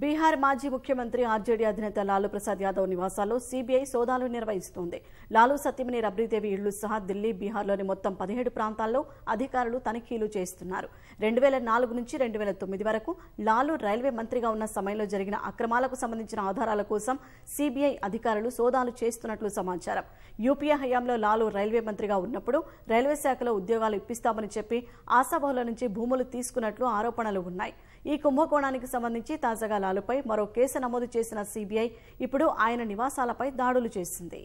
బీహార్ మాజీ ముఖ్యమంత్రి ఆర్జేడీ అధినేత లాలూ ప్రసాద్ యాదవ్ నివాసాల్లో సీబీఐ సోదాలు నిర్వహిస్తోంది లాలూ సత్యమణి రబ్రీదేవి ఇళ్లు సహా ఢిల్లీ బీహార్లోని మొత్తం పదిహేడు ప్రాంతాల్లో అధికారులు తనిఖీలు చేస్తున్నారు రెండు వేల నాలుగు నుంచి రెండు వేల తొమ్మిది వరకు లాలూ రైల్వే మంత్రిగా ఉన్న సమయంలో జరిగిన అక్రమాలకు సంబంధించిన ఆధారాల కోసం సీబీఐ అధికారులు సోదాలు చేస్తున్నట్లు సమాచారం యూపీఏ హయాంలో లాలూ రైల్వే మంత్రిగా ఉన్నప్పుడు రైల్వే శాఖలో ఉద్యోగాలు ఇప్పిస్తామని చెప్పి ఆశాభావుల నుంచి భూములు తీసుకున్నట్లు ఆరోపణలు ఉన్నాయి ఈ కుంభకోణానికి సంబంధించి తాజాగా లాలుపై మరో కేసు నమోదు చేసిన సిబిఐ ఇప్పుడు ఆయన నివాసాలపై దాడులు చేసింది